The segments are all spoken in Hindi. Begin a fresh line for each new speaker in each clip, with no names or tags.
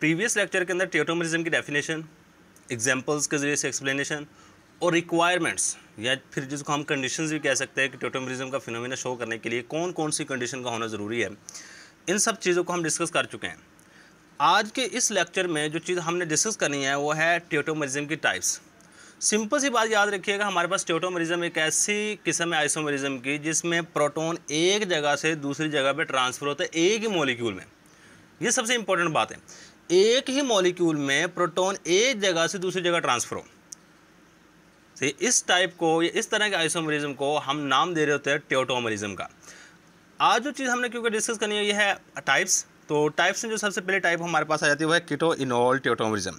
प्रीवियस लेक्चर के अंदर टेटोमरिज्म की डेफिनेशन एग्जाम्पल्स के जरिए से एक्सप्लेनेशन और रिक्वायरमेंट्स या फिर जिसको हम कंडीशंस भी कह सकते हैं कि टोटमरिज्म का फिनोमिना शो करने के लिए कौन कौन सी कंडीशन का होना ज़रूरी है इन सब चीज़ों को हम डिस्कस कर चुके हैं आज के इस लेक्चर में जो चीज़ हमने डिस्कस करनी है वो है टेटोमरिज्म की टाइप्स सिंपल सी बात याद रखिएगा हमारे पास टेटोमरिज्म एक ऐसी किस्म है आइसोमरिज्म की जिसमें प्रोटोन एक जगह से दूसरी जगह पर ट्रांसफ़र होता है एक ही मोलिक्यूल में ये सबसे इंपॉर्टेंट बात है एक ही मॉलिक्यूल में प्रोटॉन एक जगह से दूसरी जगह ट्रांसफर हो तो इस टाइप को या इस तरह के आइसोमरिज्म को हम नाम दे रहे होते हैं ट्योटोमरिज्म का आज जो चीज़ हमने क्योंकि डिस्कस करनी है यह है टाइप्स तो टाइप्स में जो सबसे पहले टाइप हमारे पास आ जाती है वह है किटो इनोल ट्योटोमरिज्म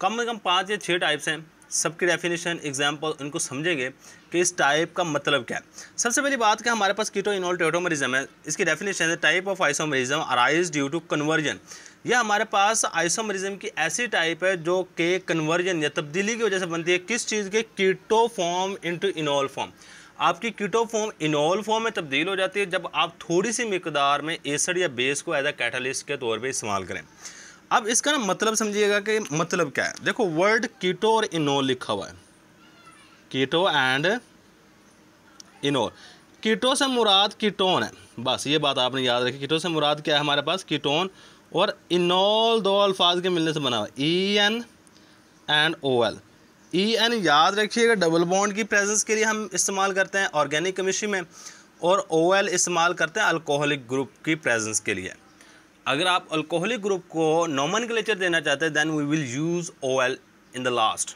कम से कम पाँच या छः टाइप्स हैं सबकी डेफिनेशन एग्जाम्पल इनको समझेंगे कि इस टाइप का मतलब क्या है सबसे पहली बात क्या हमारे पास कीटो इनोल टेटोमरिज्म है इसकी डेफिनेशन है type of isomerism arise due to conversion यह हमारे पास आइसोमरिज्म की ऐसी टाइप है जो के कन्वर्जन या तब्दीली की वजह से बनती है किस चीज़ के keto form into enol form आपकी कीटो फॉर्म इनोल फॉर्म में तब्दील हो जाती है जब आप थोड़ी सी मकदार में एसड या बेस को एज अ कैटलिस्ट के तौर पर इस्तेमाल करें अब इसका ना मतलब समझिएगा कि मतलब क्या है देखो वर्ड कीटो और इनोल लिखा हुआ है कीटो एंड इनोल कीटो से मुराद कीटोन है बस ये बात आपने याद रखी कीटो से मुराद क्या है हमारे पास कीटोन और इनोल दो अल्फाज के मिलने से बना हुआ E N and O L E N याद रखिएगा डबल बॉन्ड की प्रेजेंस के लिए हम इस्तेमाल करते हैं ऑर्गेनिक केमिस्ट्री में और ओ एल इस्तेमाल करते हैं अल्कोहलिक ग्रुप की प्रेजेंस के लिए अगर आप अल्कोहलिक ग्रुप को नॉमन देना चाहते हैं then we will use O L in the last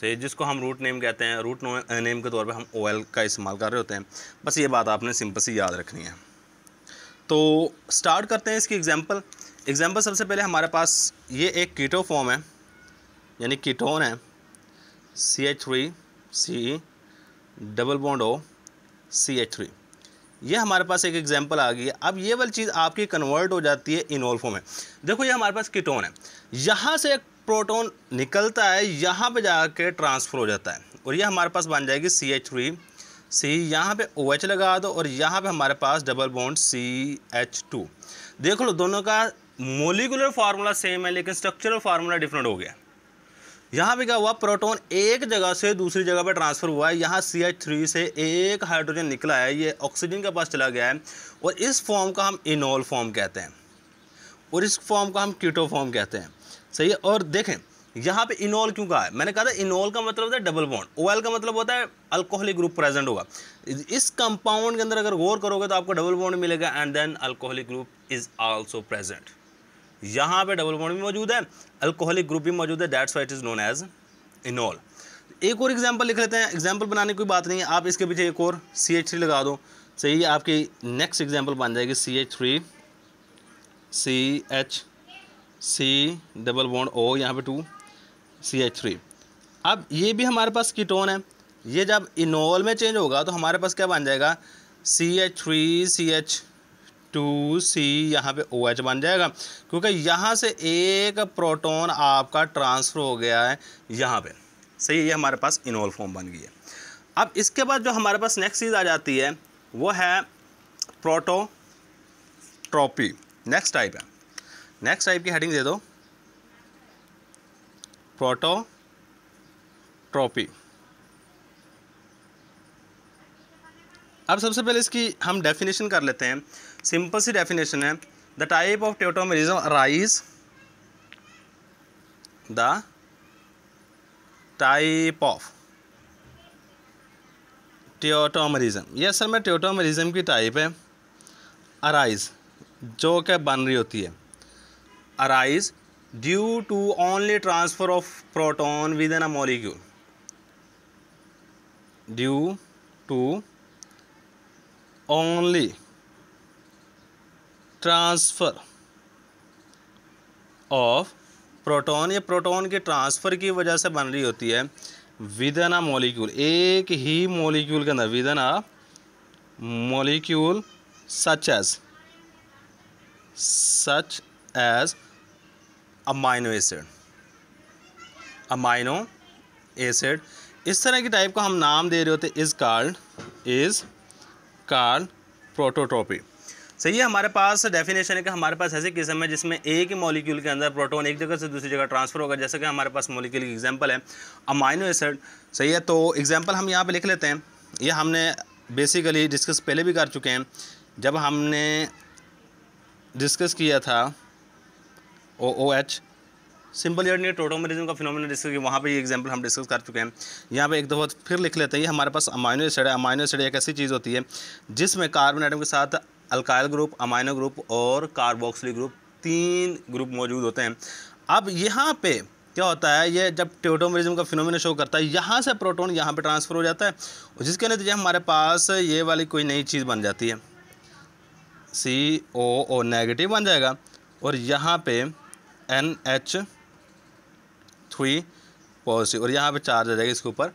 से जिसको हम रूट नेम कहते हैं रूट नेम के तौर पे हम ओ एल का इस्तेमाल कर रहे होते हैं बस ये बात आपने सिंपल सी याद रखनी है तो स्टार्ट करते हैं इसकी एग्ज़ाम्पल एग्ज़ाम्पल सबसे पहले हमारे पास ये एक कीटो फॉर्म है यानी कीटोन है C H three C double bond O C H three ये हमारे पास एक एग्जाम्पल आ गई है अब ये वाली चीज़ आपकी कन्वर्ट हो जाती है इनोल्फो में देखो ये हमारे पास कीटोन है यहाँ से एक प्रोटोन निकलता है यहाँ पे जाके ट्रांसफ़र हो जाता है और ये हमारे पास बन जाएगी सी एच थ्री सी यहाँ पर ओ OH एच लगा दो और यहाँ पे हमारे पास double bond C H two देख लो दोनों का मोलिकुलर फार्मूला सेम है लेकिन स्ट्रक्चरल फार्मूला डिफरेंट हो गया यहाँ भी क्या हुआ प्रोटॉन एक जगह से दूसरी जगह पर ट्रांसफ़र हुआ है यहाँ सी एच थ्री से एक हाइड्रोजन निकला है ये ऑक्सीजन के पास चला गया है और इस फॉर्म का हम इनोल फॉर्म कहते हैं और इस फॉर्म का हम कीटो फॉर्म कहते हैं सही है और देखें यहाँ पे इनोल क्यों कहा है मैंने कहा था इनोल का मतलब होता है डबल बॉन्ड ओएल का मतलब होता है अल्कोहलिक ग्रुप प्रेजेंट होगा इस कंपाउंड के अंदर अगर गौर करोगे तो आपको डबल बॉन्ड मिलेगा and then alcoholic group is also present यहाँ पे डबल बॉन्ड भी मौजूद है अल्कोहलिक ग्रुप भी मौजूद है that's why is known as enol एक और एग्जाम्पल लिख लेते हैं एग्जाम्पल बनाने की कोई बात नहीं है आप इसके पीछे एक और सी एच थ्री लगा दो सही आपकी नेक्स्ट एग्जाम्पल बन जाएगी C H three C H C double bond O यहाँ पे टू सी एच थ्री अब ये भी हमारे पास कीटोन है ये जब इनोल में चेंज होगा तो हमारे पास क्या बन जाएगा C H three C H two C यहाँ पे ओ OH एच बन जाएगा क्योंकि यहाँ से एक प्रोटॉन आपका ट्रांसफ़र हो गया है यहाँ पे सही है ये हमारे पास इनोल फॉर्म बन गई है अब इसके बाद जो हमारे पास नेक्स्ट चीज़ आ जाती है वो है प्रोटोट्रोपी नेक्स्ट टाइप है नेक्स्ट टाइप की हेडिंग दे दो ट्रॉपी अब सबसे पहले इसकी हम डेफिनेशन कर लेते हैं सिंपल सी डेफिनेशन है the type of tautomerism arise the type of tautomerism yes sir मैं ट्योटोमरिज्म की टाइप है अराइज जो क्या बन रही होती है arise due to only transfer of proton within a molecule due to only transfer of proton या प्रोटॉन के ट्रांसफ़र की वजह से बन रही होती है विदन आ मोलिक्यूल एक ही मोलिक्यूल के अंदर within a molecule such as such as amino acid amino acid इस तरह की टाइप का हम नाम दे रहे होते is called is called prototropy सही है हमारे पास डेफिनेशन है कि हमारे पास ऐसी किस्म है जिसमें एक ही मॉलिक्यूल के अंदर प्रोटोन एक जगह से दूसरी जगह ट्रांसफर होगा जैसे कि हमारे पास मॉलिक्यूल की एग्जांपल है अमाइनो एसिड सही है तो एग्जांपल हम यहाँ पे लिख लेते हैं ये हमने बेसिकली डिस्कस पहले भी कर चुके हैं जब हमने डिस्कस किया था ओ ओ एच सिंपल नहीं टोटोमरिज्म का फिनोमिना डिस्कस किया वहाँ पे ये एग्जांपल हम डिस्कस कर चुके हैं यहाँ पे एक दो फिर लिख लेते हैं ये हमारे पास अमाइनो एसिड है अमाइनो एसिड एक ऐसी चीज़ होती है जिसमें कार्बन आइटम के साथ अल्काइल ग्रुप अमाइनो ग्रुप और कार्बोक्सिलिक ग्रुप तीन ग्रुप मौजूद होते हैं अब यहाँ पे क्या होता है ये जब ट्योटोमरिज्म का फिनोमेना शो करता है यहाँ से प्रोटॉन यहाँ पे ट्रांसफ़र हो जाता है जिसके नतीजे हमारे पास ये वाली कोई नई चीज़ बन जाती है सी ओ ओ नेगेटिव बन जाएगा और यहाँ पे एन एच थ्री पॉजिटिव और यहाँ पे चार्ज आ जाएगा इसके ऊपर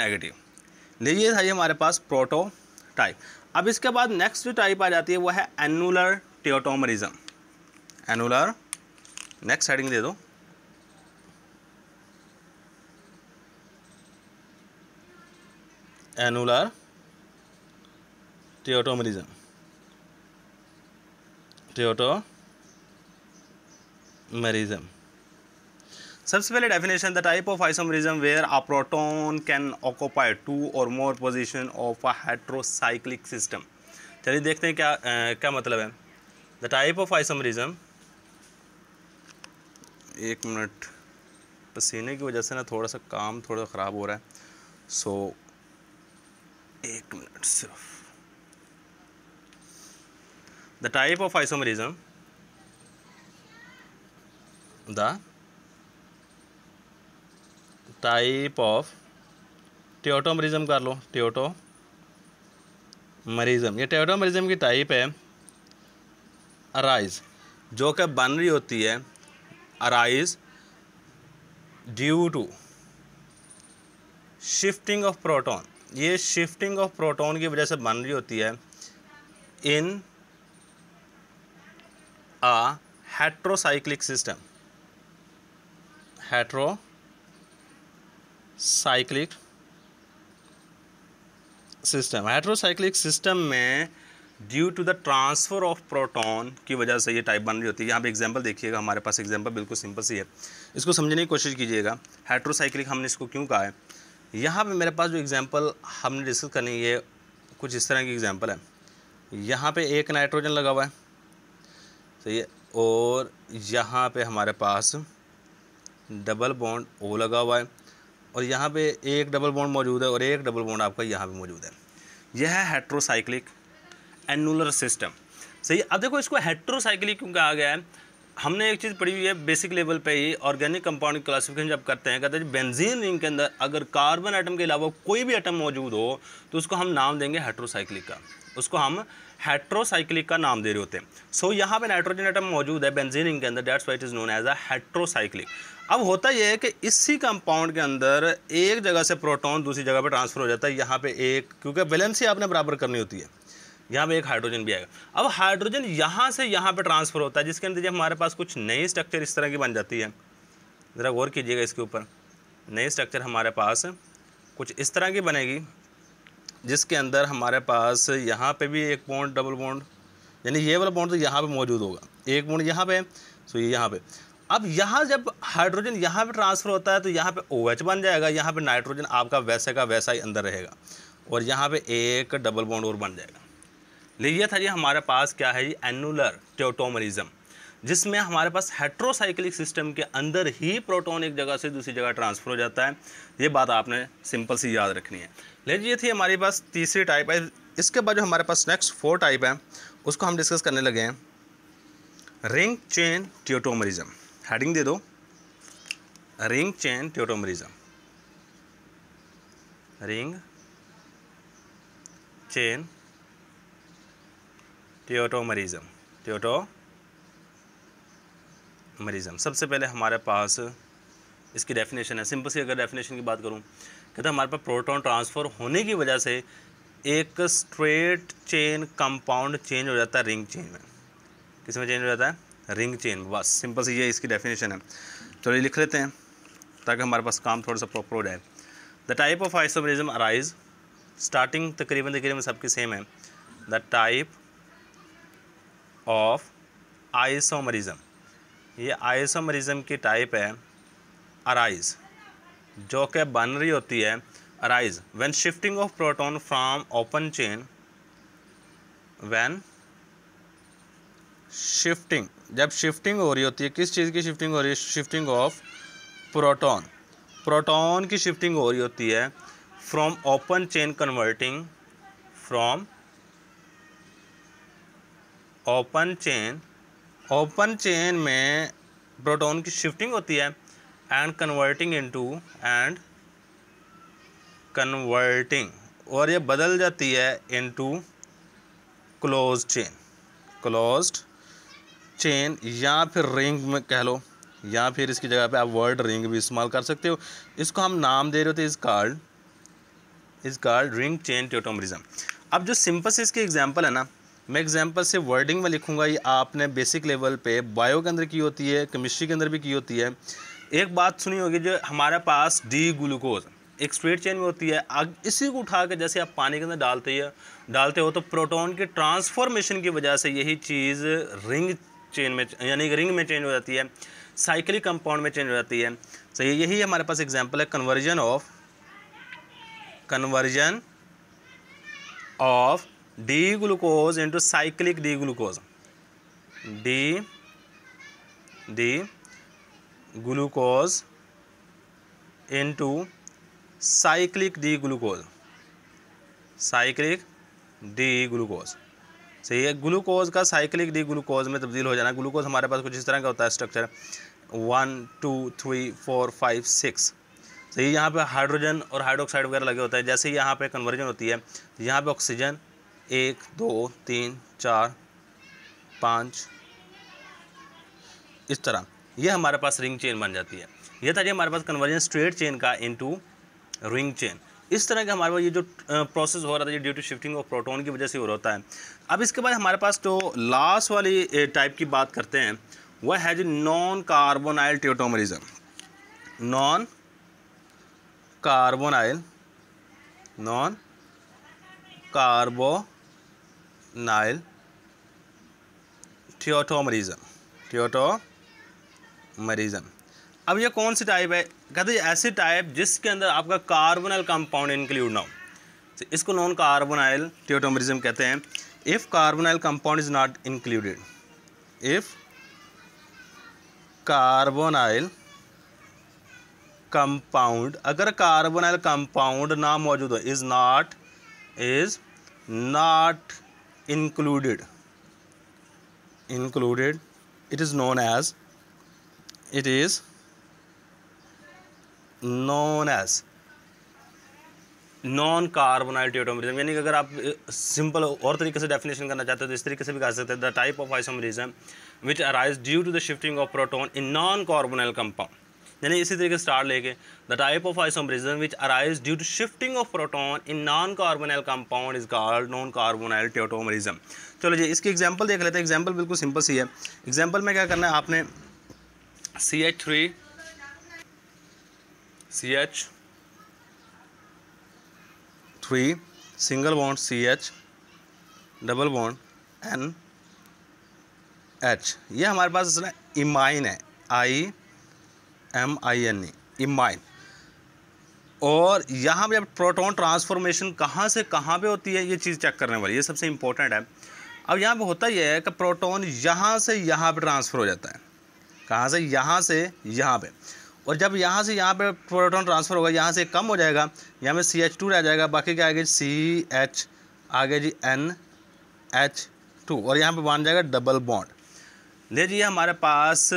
नेगेटिव ये था ये हमारे पास प्रोटो टाइप अब इसके बाद नेक्स्ट जो टाइप आ जाती है वो है annular tautomerism annular next heading दे दो एनुलर टेटोमरिज्म टेटोमरिज्म सबसे पहले definition the type of isomerism where a proton can occupy two or more position of a hydrocyclic system चलिए देखते हैं क्या आ, क्या मतलब है द टाइप ऑफ आइसोमरिज्म एक मिनट पसीने की वजह से ना थोड़ा सा काम थोड़ा ख़राब हो रहा है सो so, एक मिनट सिर्फ the type of isomerism the type of tautomerism कर लो टेोटो मरीजम ये टेोटोमरिज्म की टाइप है अराइज जो कि बन रही होती है arise due to shifting of proton ये शिफ्टिंग ऑफ प्रोटोन की वजह से बन रही होती है in uh heterocyclic system heterocyclic system hydrocyclic system में due to the transfer of proton की वजह से ये टाइप बन रही होती है यहाँ पे एग्जांपल देखिएगा हमारे पास एग्जांपल बिल्कुल सिंपल सी है इसको समझने की कोशिश कीजिएगा हाइड्रोसाइक्लिक हमने इसको क्यों कहा है यहाँ पे मेरे पास जो एग्जांपल हमने डिस्कस करनी है कुछ इस तरह की एग्जाम्पल है यहाँ पर एक नाइट्रोजन लगा हुआ है सही तो है और यहाँ पर हमारे पास डबल बॉन्ड ओ लगा हुआ है और यहाँ पे एक डबल बॉन्ड मौजूद है और एक डबल बॉन्ड आपका यहाँ पे मौजूद है यह है हेट्रोसाइक्लिक एनुलर सिस्टम सही अब देखो इसको हेट्रोसाइक्लिक क्यों कहा गया है हमने एक चीज़ पढ़ी हुई है बेसिक लेवल पे ही ऑर्गेनिक कंपाउंड क्लासिफिकेशन जब करते हैं कहते हैं बेंजीन रिंग के अंदर अगर कार्बन आइटम के अलावा कोई भी आइटम मौजूद हो तो उसको हम नाम देंगे हेट्रोसाइक्लिक का उसको हम हेट्रोसाइक्लिक का नाम दे रहे होते हैं सो so, यहाँ पे नाइट्रोजन आइटम मौजूद है बेंजीन रिंग के अंदर that's white is known as a heterocyclic अब होता यह है कि इसी कंपाउंड के अंदर एक जगह से प्रोटॉन दूसरी जगह पर ट्रांसफ़र हो जाता है यहाँ पे एक क्योंकि वैलेंसी आपने बराबर करनी होती है यहाँ पे एक हाइड्रोजन भी आएगा अब हाइड्रोजन यहाँ से यहाँ पे ट्रांसफ़र होता है जिसके नतीजे हमारे पास कुछ नई स्ट्रक्चर इस तरह की बन जाती है ज़रा गौर कीजिएगा इसके ऊपर नई स्ट्रक्चर हमारे पास कुछ इस तरह की बनेगी जिसके अंदर हमारे पास यहाँ पर भी एक बॉन्ड डबल बॉन्ड यानी ये वाला बॉन्ड तो यहाँ पर मौजूद होगा एक बॉन्ड यहाँ पर सो ये यहाँ पर अब यहाँ जब हाइड्रोजन यहाँ पे ट्रांसफ़र होता है तो यहाँ पे ओ OH बन जाएगा यहाँ पे नाइट्रोजन आपका वैसे का वैसा ही अंदर रहेगा और यहाँ पे एक डबल बॉन्ड और बन जाएगा लेकिन था जी हमारे पास क्या है जी एनुलर ट्योटोमरिज्म जिसमें हमारे पास हेट्रोसाइक्लिक सिस्टम के अंदर ही प्रोटोन एक जगह से दूसरी जगह ट्रांसफ़र हो जाता है ये बात आपने सिंपल सी याद रखनी है ले ये थी हमारे पास तीसरी टाइप है इसके बाद जो हमारे पास नेक्स्ट फोर टाइप है उसको हम डिस्कस करने लगे हैं रिंग चेन ट्योटोमरिज्म हेडिंग दे दो ring chain tautomerism ring chain tautomerism मरीजम सबसे पहले हमारे पास इसकी डेफिनेशन है सिंपल सी अगर डेफिनेशन की बात करूं कहते हमारे पास प्रोटॉन ट्रांसफ़र होने की वजह से एक स्ट्रेट चेन कंपाउंड चेंज हो जाता है रिंग चेन में किस में चेंज हो जाता है रिंग चेन बस सिंपल सी ये इसकी डेफिनेशन है चलिए लिख लेते हैं ताकि हमारे पास काम थोड़ा सा प्रॉपर हो जाए the type of isomerism arise starting तकरीबन तकरीबन सबकी सेम है द टाइप ऑफ आइसोमरिज्म ये आइसोमरिज्म की टाइप है अराइज जो कि बन रही होती है arise when shifting of proton from open chain when shifting जब शिफ्टिंग हो रही होती है किस चीज़ की शिफ्टिंग हो रही है शिफ्टिंग ऑफ प्रोटॉन प्रोटॉन की शिफ्टिंग हो रही होती है from open chain converting from open chain open chain में प्रोटॉन की शिफ्टिंग होती है and converting into and converting और ये बदल जाती है into close chain closed chain या फिर रिंग में कह लो या फिर इसकी जगह पे आप वर्ड रिंग भी इस्तेमाल कर सकते हो इसको हम नाम दे रहे होते इस कार्ड इस कार्ड रिंग चेन ट्योटोमरिज्म अब जो सिंपल से इसके एग्जाम्पल है ना मैं एग्जाम्पल से वर्डिंग में लिखूंगा ये आपने बेसिक लेवल पे बायो के अंदर की होती है केमिस्ट्री के अंदर भी की होती है एक बात सुनी होगी जो हमारे पास डी ग्लूकोज एक स्ट्रेट चेन में होती है अब इसी को उठा के जैसे आप पानी के अंदर डालते हैं डालते हो तो प्रोटॉन के ट्रांसफॉर्मेशन की वजह से यही चीज़ रिंग चेन में यानी रिंग में चेंज हो जाती है साइकिल कंपाउंड में चेंज हो जाती है सही यही हमारे पास एग्जाम्पल है conversion of conversion of D glucose into cyclic D glucose D D glucose into cyclic D glucose cyclic D glucose सही है ग्लूकोज का साइक्लिक डी ग्लूकोज में तब्दील हो जाना ग्लूकोज हमारे पास कुछ इस तरह का होता है structure one two three four five six सही यहाँ पे हाइड्रोजन और हाइड्रोक्साइड वगैरह लगे होते हैं जैसे यहाँ पे कन्वर्जन होती है तो यहाँ पे ऑक्सीजन एक दो तीन चार पाँच इस तरह ये हमारे पास रिंग चेन बन जाती है ये था जी हमारे पास कन्वर्जन स्ट्रेट चेन का इनटू रिंग चेन इस तरह के हमारे पास ये जो प्रोसेस हो रहा था ये due to shifting of proton की वजह से हो रहा होता है अब इसके बाद हमारे पास जो तो लास्ट वाली टाइप की बात करते हैं वह है जी non carbonyl tautomerism non carbonyl non carbonyl tautomerism tautomerism अब ये कौन सी टाइप है कहते हैं ऐसी टाइप जिसके अंदर आपका कार्बोनाइल कंपाउंड इंक्लूड ना हो तो इसको नॉन कार्बोनाइल थियोटोमरिज्म कहते हैं if carbonyl compound is not included if carbonyl compound अगर कार्बोनाइल कंपाउंड ना मौजूद हो is not is not included included it is known एज इट इज़ known as non carbonyl tautomerism यानी कि अगर आप सिंपल और तरीके से डेफिनेशन करना चाहते हो तो इस तरीके से भी कह सकते हैं the type of isomerism which arise due to the shifting of proton in non carbonyl compound यानी इसी तरीके से स्टार्ट लेके the type of isomerism which arise due to shifting of proton in non carbonyl compound is called non carbonyl tautomerism चलो जी इसकी एग्जाम्पल देख लेते हैं एग्जाम्पल बिल्कुल सिंपल सी है एग्जाम्पल में क्या करना है आपने C H three C H three single bond C H double bond N H ये हमारे पास इमाइन है I M I N E imine और यहाँ पर प्रोटॉन ट्रांसफॉर्मेशन कहाँ से कहाँ पे होती है ये चीज़ चेक करने वाली ये सबसे इम्पोर्टेंट है अब यहाँ पे होता यह है कि प्रोटॉन यहाँ से यहाँ पे ट्रांसफ़र हो जाता है कहाँ से यहाँ से यहाँ पे और जब यहाँ से यहाँ पर प्रोटोन ट्रांसफ़र होगा यहाँ से कम हो जाएगा यहाँ पर सी एच टू रह जाएगा बाकी क्या आ गया सी एच आ गया जी एन एच टू और यहाँ पे बन जाएगा डबल बॉन्ड ले जी हमारे पास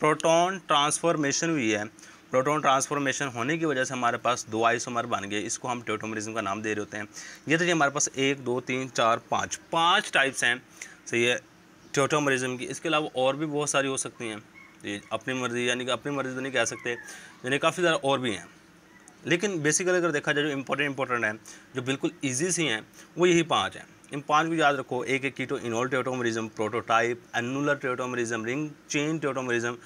प्रोटॉन ट्रांसफॉर्मेशन भी है प्रोटॉन ट्रांसफॉर्मेशन होने की वजह से हमारे पास दो आइसोमर बन गए इसको हम टोटोमरिज्म का नाम दे रहे होते हैं ये तो जी हमारे पास एक दो तीन चार पाँच पाँच टाइप्स हैं सही है टोटोमरिज्म की इसके अलावा और भी बहुत सारी हो सकती हैं ये अपनी मर्ज़ी यानी कि अपनी मर्ज़ी तो नहीं कह सकते यानी काफ़ी ज़्यादा और भी हैं लेकिन बेसिकली अगर देखा जाए जो इम्पोर्टेंट इम्पोर्टेंट हैं जो बिल्कुल ईजी सी हैं वो यही पाँच हैं इन पाँच को याद रखो एक एक keto enol tautomerism prototype annular tautomerism ring chain tautomerism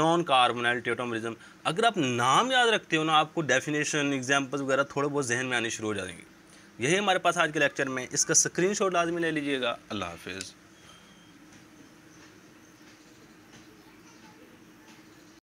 non carbonyl tautomerism अगर आप नाम याद रखते हो ना आपको डेफिनेशन एग्जाम्पल्स वगैरह थोड़े बहुत जहन में आनी शुरू हो जाएंगे यही हमारे पास आज के लेक्चर में इसका स्क्रीनशॉट लाजमी ले लीजिएगा अल्लाह हाफिज़